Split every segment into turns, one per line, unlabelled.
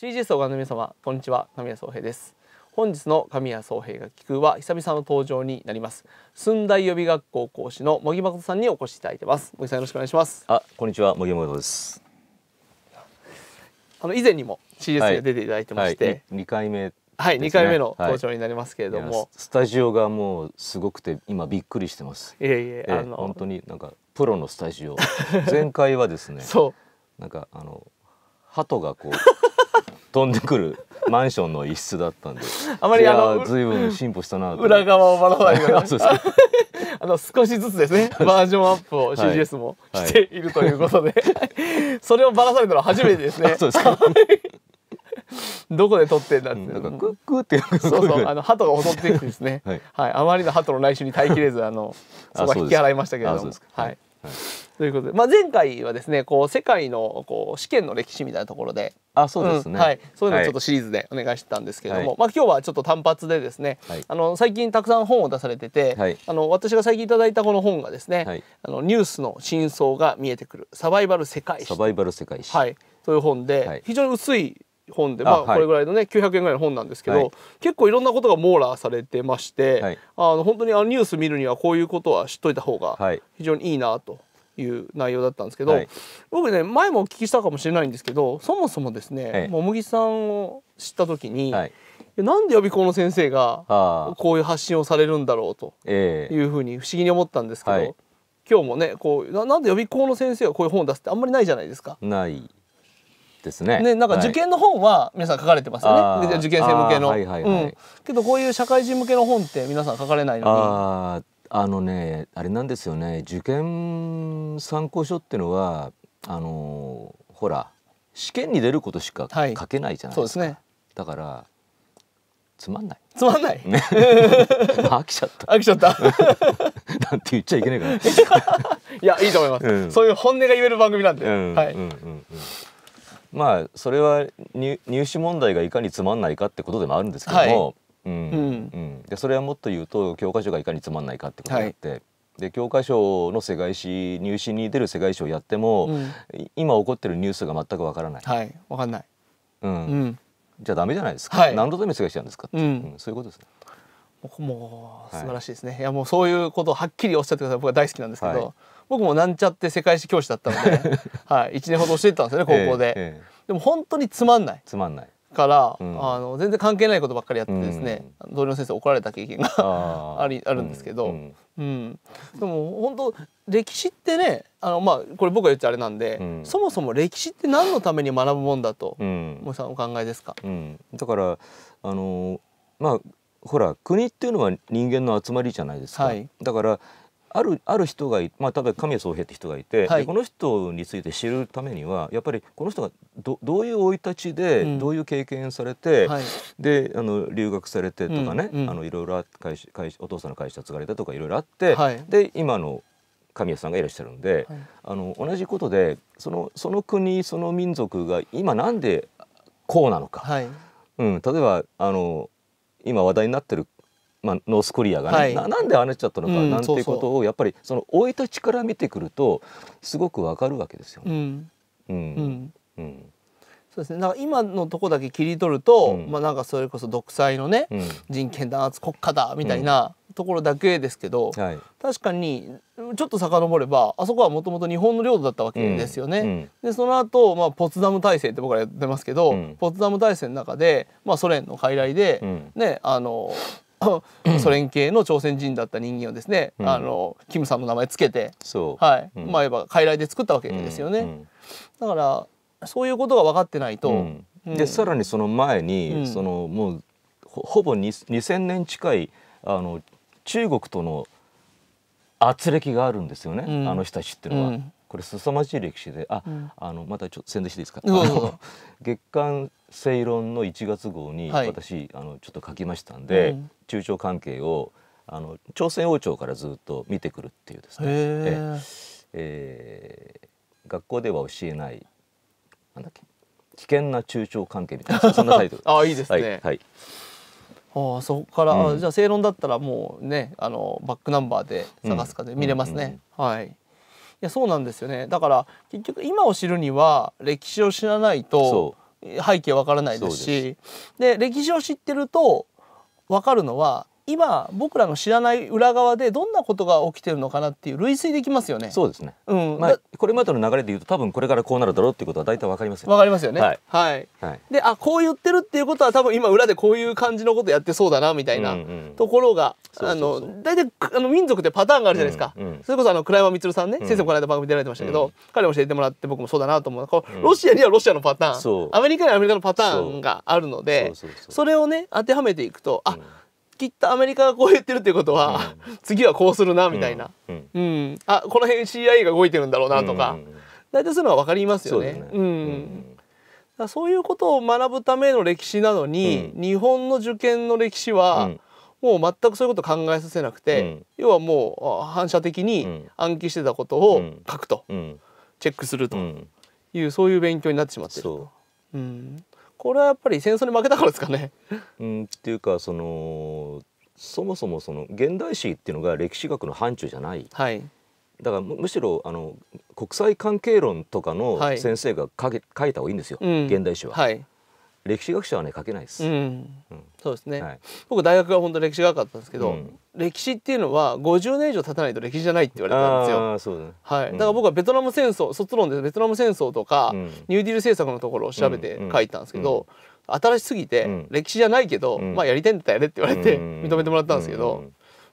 CG 総合の皆様こんにちは神谷総平です本日の神谷総平が聞くは久々の登場になります寸大予備学校講師の茂木誠さんにお越しいただいてます茂木さんよろしくお願いします
あこんにちは茂木誠です
あの以前にも CG が出ていただいてまして、はいは
い、2回目はい、二、回目の登場になりますけれども、はい、スタジオがもうすごくて今びっくりしてます。いえいえ、えー、あの本当になんかプロのスタジオ。前回はですね、そう、なんかあの鳩がこう飛んでくるマンションの一室だったんであまりあの随分進歩したな裏
側をばらさないよあの少しずつですね バージョンアップを CGS もしているということで、はい、それをばらされたのは初めてですね。どこで撮ってんだって、うん、なんかクックってそうそうあの鳩が踊ってきてですね、はい、はい、あまりの鳩の来週に耐えきれずあのそこは引き払いましたけれどもはい、はいということで、まあ、前回はですねこう世界のこう試験の歴史みたいなところであそうですね、はい、そういうのちょっとシリーズでお願いしてたんですけれども、はい、まあ、今日はちょっと単発でですね、はい、あの最近たくさん本を出されてて、あの私が最近頂いたこの本がですね、あのニュースの真相が見えてくるサバイバル世界史サバイバル世界史、はい、という本で、非常に薄い本でまあこれぐらいのね、はい、900円ぐらいの本なんですけど、はい、結構いろんなことが網羅されてまして、はい、あの本当にあのニュース見るにはこういうことは知っといた方が非常にいいなという内容だったんですけど、はい、僕ね前もお聞きしたかもしれないんですけどそもそもですね、はい、茂木さんを知った時に、はい、なんで予備校の先生がこういう発信をされるんだろうというふうに不思議に思ったんですけど、えー今日もねこうなんで予備校の先生がこういう本を出すってあんまりないじゃないですか。
ないですね。ね、なんか受
験の本は皆さん書かれてますよね。受験生向けの、うん。けどこういう社会人向けの本って皆さん書かれないの
に。あのねあれなんですよね受験参考書っていうのはあのほら試験に出ることしか書けないじゃないですか、はいすね、だからつまんないつまんない、ね、飽きちゃった飽きちゃった なんて言っちゃいけないから いやいいと思います、うん、そういう本音が言える番組なんで、うん、はい、うんうんうんまあそれは入試問題がいかにつまんないかってことでもあるんですけども、はいうんうんでそれはもっと言うと教科書がいかにつまんないかってことにあって。はいで教科書の世界史入試に出る世界史をやっても、うん、今起こってるニュースが全くわからない。
はい、わかんない。うん。うん、
じゃダメじゃないですか。はい、何度でも世界史なんですかって、うん、うん、そういうことですね。
もう素晴らしいですね。はい、いやもうそういうことをはっきりおっしゃってください。僕は大好きなんですけど、はい、僕もなんちゃって世界史教師だったので、はい、一年ほど教えてたんですよね高校で。え
えでも本当につまんない。つまんない。
から、うん、あの全然関係ないことばっかりやってですね、うん、同僚先生怒られた経験があ りあるんですけど、うんでも本当歴史ってねあの、まあ、これ僕が言っちゃあれな
んで、そもそも歴史って何のために学ぶもんだと、うん、森さんお考えですか、うん、だからあのまあほら国っていうのは人間の集まりじゃないですか、はい、だからあるある人がまあ、例えば神谷宗平って人がいて、はい、この人について知るためにはやっぱりこの人がどどういう生い立ちで、うん、どういう経験されて、はい、であの留学されてとかね、うんうん、あのいろいろ会会お父さんの会社継がれたとかいろいろあって、はい、で今の神谷さんがいらっしゃるんで、あの同じことでそのその国その民族が今なんでこうなのか、うん、例えばあの今話題になってるまあ、ノースクリアがね、はい、ななんでああなっちゃったのか、うん、なんていうことをやっぱりその生い立ちから見てくるとすごくわかるわけですよ、ね。うんうん
そうですね、だから今のとこだけ切り取ると、うん、まあなんかそれこそ独裁のね、うん、人権弾圧国家だみたいなところだけですけど、うん、確かにちょっと遡ればあそこはもともと日本の領土だったわけですよね。でその後、まあポツダム体制って僕らやってますけど、ポツダム体制の中で、まあ、ソ連の傀儡で、ねあのソ連系の朝鮮人だった人間をですね、うん、あのキムさんの名前つけて、そう、はい、うん、まあ言えば傀儡で作ったわけですよね。うん、だからそういうことが分かってないと。
でさらにその前に、そのもうほぼ2,000年近いあの中国との圧力があるんですよね、あの人たちっていうのは。これ凄まじい歴史であ、うん、あのまたちょっと宣伝していいですか、月刊「正論」の1月号に私、はい、あのちょっと書きましたんで、うん、中朝関係をあの朝鮮王朝からずっと見てくるっていうですね、ええー、学校では教えないなんだっけ危険な中朝関係みたいなそんな タイトルあいいですね、はい、はい
あそこから、うん、じゃあ正論だったらもうねあのバックナンバーで探すかで見れますね、はいやそうなんですよねだから結局今を知るには歴史を知らないと背景わからないですしで歴史を知ってると分かるのは今僕らの知らない裏側でどんなことが起きてるのかなっていう類推できますよね。そうですね。うん。まあ
これまでの流れで言うと多分これからこうなるだろうっていうことは大体わかりますよね。わかりますよね。はい。はい。はい、
であこう言ってるっていうことは多分今裏でこういう感じのことやってそうだなみたいなところが、うんうん、あの大体あの民族ってパターンがあるじゃないですか。うんうん、それこそあの倉山光さんね、うん、先生もこの間番組出られてましたけど、うん、彼も教えてもらって僕もそうだなと思う。こうロシアにはロシアのパターン、うん、アメリカにはアメリカのパターンがあるので、それをね当てはめていくとあ、うんきっとアメリカがこう言ってるっていうことは、次はこうするなみたいな、うんあこの辺 CIA が動いてるんだろうなとか、大体そういうの分かりますよね。う
ん
そういうことを学ぶための歴史なのに、日本の受験の歴史は、もう全くそういうこと考えさせなくて、要はもう反射的に暗記してたことを書くと、チェックする
という、そういう勉強になってしまってると。
うんこれはやっぱり戦争に負けたから
ですかね。うん、っていうかそのそもそもその現代史っていうのが歴史学の範疇じゃない。はい、だからむしろあの国際関係論とかの先生が書け、はい、書いた方がいいんですよ、うん、現代史は。はい歴史学者はね書けないです、そ
うですね、はい、僕大学は本当歴史学科だったんですけど、うん、歴史っていうのは50年以上経たないと歴史じゃないって言われたんですよあそうだ,、ねはい、だから僕はベトナム戦争卒論でベトナム戦争とか、うん、ニューディール政策のところを調べて書いたんですけど、うん、新しすぎて、歴史じゃないけど、まあやりたいんだったらやれって言われて認めてもらったんですけど、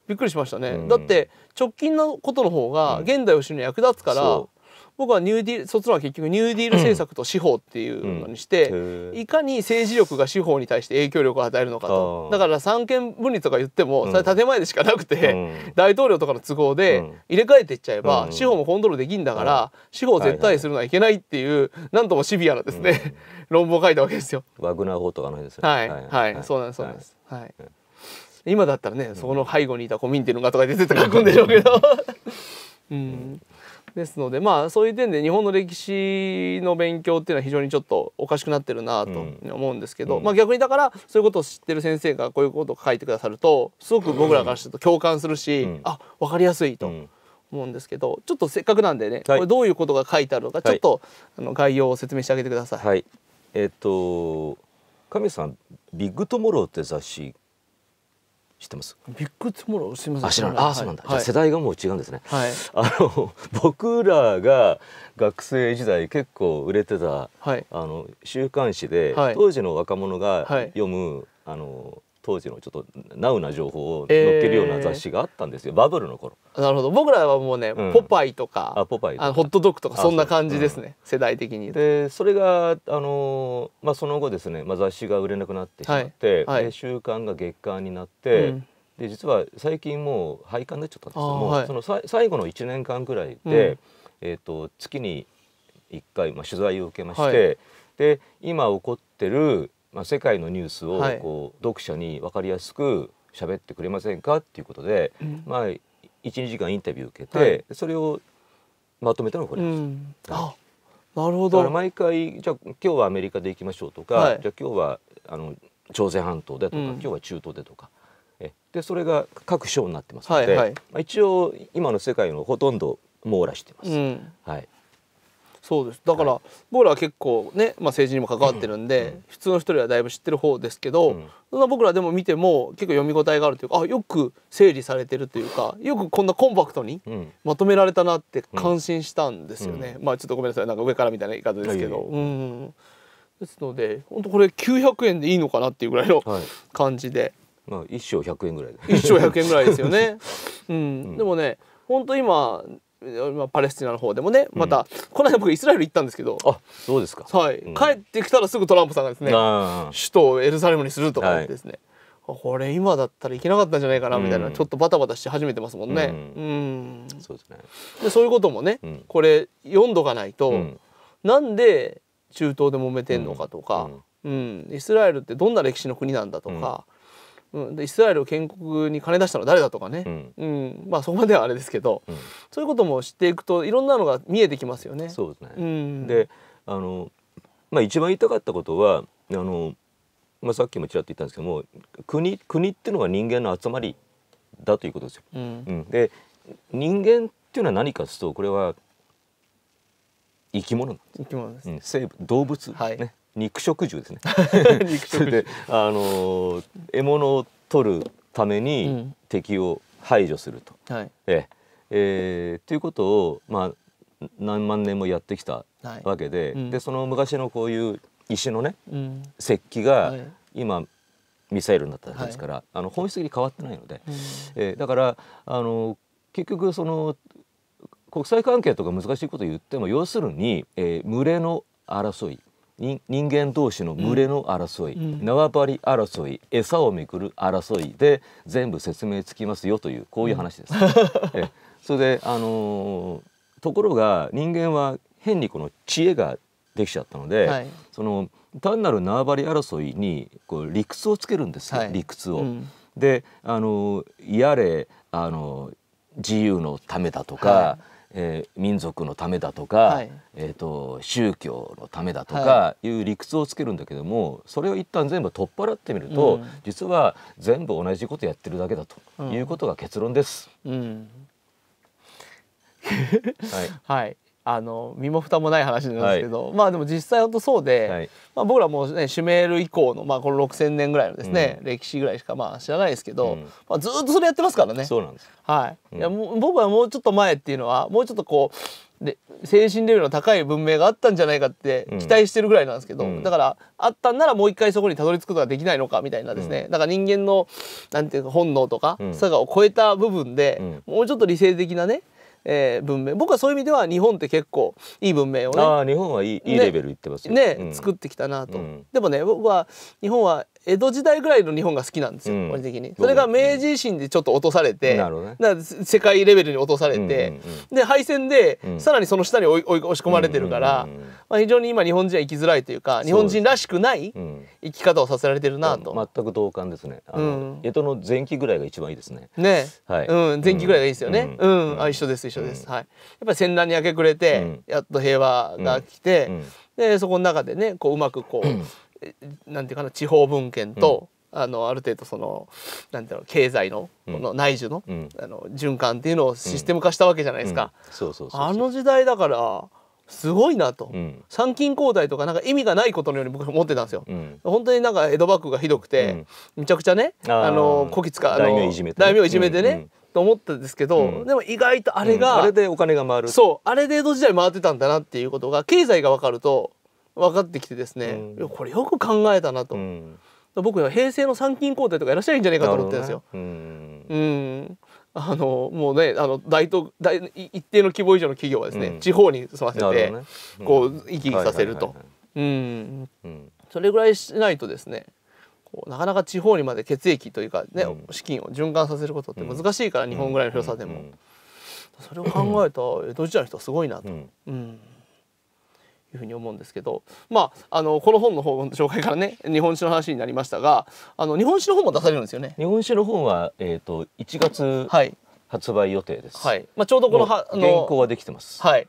びっくりしましたね、だって直近のことの方が現代を知るに役立つから、僕はニューディール卒論は結局ニューディール政策と司法っていうのにして、うん、いかに政治力が司法に対して影響力を与えるのかとだから三権分立とか言ってもそれ建前でしかなくて、うん、大統領とかの都合で入れ替えていっちゃえば、司法もコントロールできんだから、司法を絶対するのはいけないっていう、はなんともシビアなですね、論文を書いたわけですよ。
ワグナー法とかのですね。はいはい
そうなんですはい今だったらね、そこの背後にいたコミンティのがとか出てた書くんでしょうけど。うん ですのでまあそういう点で日本の歴史の勉強っていうのは非常にちょっとおかしくなってるなと思うんですけど、うん、まあ逆にだからそういうことを知ってる先生がこういうことを書いてくださるとすごく僕らからすると共感するし、うん、あ分かりやすいと。思うんですけどちょっとせっかくなんでね、はい、これどういうことが書いてあるのか、ちょっと、
はい、あの概要を説明してあげてください。はい、えっ、ー、と神さん「ビッグトモロー」って雑誌知ってます
ビッグトゥモローすみませんあ知らないあ、はい、そうなんだ、じゃ世代
がもう違うんですね、はい、あの 僕らが学生時代結構売れてた、はい、あの週刊誌で、当時の若者が読む、あの当時のちょっとナウな情報を載っけるような雑誌があったんですよ、えー、バブルの頃な
るほど僕らはもうね、うん、ポパ
イとかあポパイ
あホットドッグとかそんな感じですね、う
ん、世代的にでそれが、あのまあ、その後ですね、まあ、雑誌が売れなくなってしまって、はいはい、週刊が月刊になって、うん、で実は最近もう廃刊になっちゃったんですけどはい、そのさ最後の1年間くらいで、えーと、月に1回、まあ、取材を受けまして、で今起こってるまあ、世界のニュースをこう、読者に分かりやすく喋ってくれませんかっていうことで、うん、まあ12時間インタビュー受けて、はい、それをまとめたのがこれです。うんはい、なるほど毎回じゃあ今日はアメリカで行きましょうとか、はい、じゃあ今日はあの朝鮮半島でとか、うん、今日は中東でとかえでそれが各章になってますので、はいはい、まあ、一応今の世界のほとんど網羅してます。うん、はい
そうですだから、はい、僕らは結構ね、まあ、政治にも関わってるんで、うん、普通の人よりはだいぶ知ってる方ですけど、うん、そんな僕らでも見ても結構読み応えがあるというかあよく整理されてるというかよくこんなコンパクトにまとめられたなって感心したんですよね、うん、まあちょっとごめんなさいなんか上からみたいな言い方ですけど。はい、うんですので本当これ900円でいいのかなっていうぐらいの感じで、
はい、まあ一生100円ぐらい一生1円ぐらいですよね、
うん、でもね本当今パレスチナの方でもねまた、この間僕イスラエル行ったんですけどあそうですか、はい、帰ってきたらすぐトランプさんがですね首都をエルサレムにするとか言ってですね、これ今だったらいけなかったんじゃないかなみたいな、ちょっとバタバタし始めてますもんね。うんそうですねでそういうこともね、これ読んどかないと、なんで中東で揉めてんのかとか、うんイスラエルってどんな歴史の国なんだとか。うん、でイスラエルを建国に金出したのは誰だとかね、うん、う
ん、まあそこまではあれですけど、うん、そういうことも知っていくといろんなのが見えてきますよね。そうですね、うん、であの、まあ、一番言いたかったことはあの、まあ、さっきもちらっと言ったんですけども国国っていうのが人間の集まりだということですよ。うんで人間っていうのは何かというとこれは生き物生き物です、生物動物、はい、ね肉食獣ですね 肉食であの獲物を取るために敵を排除すると。うん、はいええー、ということを、まあ、何万年もやってきたわけではいうん、でその昔のこういう石のね、うん、石器が今、はいミサイルになったわけですから、はい、あの本質的に変わってないので、うん、えー、だからあの結局その国際関係とか難しいこと言っても要するに、えー、群れの争い人間同士の群れの争い、うん、縄張り争い餌をめくる争いで全部説明つきますよというこういう話です。うん、えそれで、あのー、ところが人間は変にこの知恵ができちゃったので、はい、その単なる縄張り争いにこう理屈をつけるんですよ、はい、理屈を。うん、で、あのー、やれ、あのー、自由のためだとか、はいえー、民族のためだとか、はい、えーと、宗教のためだとかいう理屈をつけるんだけども、はい、それを一旦全部取っ払ってみると、うん、実は全部同じことやってるだけだということが結論です。うん、うん、はい、はいあの身も蓋もない
話なんですけど、はい、まあでも実際本当そうで、はい、まあ、僕らもうねシュメール以降の、まあ、この6,000年ぐらいのですね、うん、歴史ぐらいしかまあ知らないですけど、うん、まあ、ずっとそれやってますからね。そうなんですはい、いや僕はもうちょっと前っていうのはもうちょっとこうで精神レベルの高い文明があったんじゃないかって期待してるぐらいなんですけど、だからあったんならもう一回そこにたどり着くことができないのかみたいなですね、だから人間のなんていうか本能とか、うん、そがを超えた部分で、もうちょっと理性的なねえー、文明僕はそういう意味では日本って結構いい文明をねあ日
本はいいね、いいレベルいってますね、ねうん、
作ってきたなと、うん、でもね僕は日本は江戸時代ぐらいの日本が好きなんですよ、うん、的にそれが明治維新でちょっと落とされて、うんね、世界レベルに落とされて、うんうんうん、で敗戦で、さらにその下に追い追い押し込まれてるから、うんうんうん、まあ、非常に今日本人は生きづらいというか日本人らしくない生き方をさせられてるなと、全く同感ですねあの、江戸の前期ぐらいが一番いいですねね、はいうん、前期ぐらいがいいですよね、うんあ一緒です一緒です、はい、やっぱり戦乱に明け暮れて、やっと平和が来て、でそこの中でねこううまくこう、なんていうかな地方文献と、うん、あのある程度そのなんていうの経済の,、この内需の,、あの循環っていうのをシステム化したわけじゃないですか。あの時代だからすごいなと、うん、参勤交代とかなんか意味がないことのように僕は思ってたんですよ、うん、本当になんか江戸幕府がひどくて、うん、めちゃくちゃねあのこき使あの大名いじめていじめてね、うんうん、と思ったんですけど、でも意外とあれが、あれでお金が回るそうあれで江戸時代回ってたんだなっていうことが経済が分かると分かってきてですね、うん、これよく考えたなと、うん、僕は平成の参勤交代とかいらっしゃるんじゃないかと思ってるんですよ。うん、あのもうねあの大東大一定の規模以上の企業はですね、地方に住ませて、ね、こう行きさせると。それぐらいしないとですねなかなか地方にまで血液というかね、うん、資金を循環させることって難しいから、うん、日本ぐらいの広さでも、うん、それを考えた江戸時代の人はすごいなと。うんいうふうに思うんですけど、まあ、あのこの本の方の紹介からね日本史の話になりましたがあの日本史の本も出されるんですよね。日本史の本は、えーと、と1月、はい、発売予定です。はい。まあちょうどこのは原稿はできてます。はい。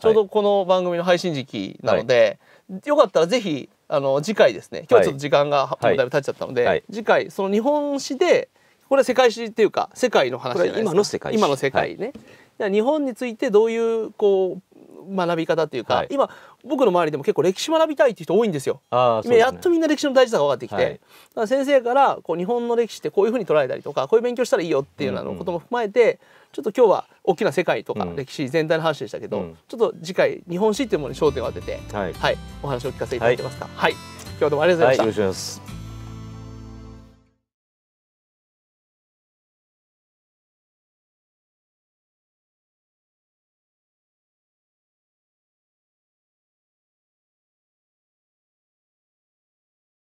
ちょうどこの番組の配信時期なので、はい、よかったらぜひあの次回ですね。今日はちょっと時間が、はい、もうだいぶ経っちゃったので、はい、次回その日本史でこれ世界史っていうか世界の話じゃないですか。今の世界今の世界ね。日本についてどういうこう学び方っていうか、はい、今僕の周りでも結構歴史学びたいっていう人多いんですよ。あね、やっとみんな歴史の大事さが分かってきて、はい、だから先生からこう日本の歴史ってこういうふうに捉えたりとかこういう勉強したらいいよっていうようなことも踏まえて、うんうん、ちょっと今日は大きな世界とか歴史全体の話でしたけど、うん、ちょっと次回日本史っていうものに焦
点を当てて、はい、はい、お話を聞かせていただけますか。はい、今日はどうもありがとうございました。よろしくお願いします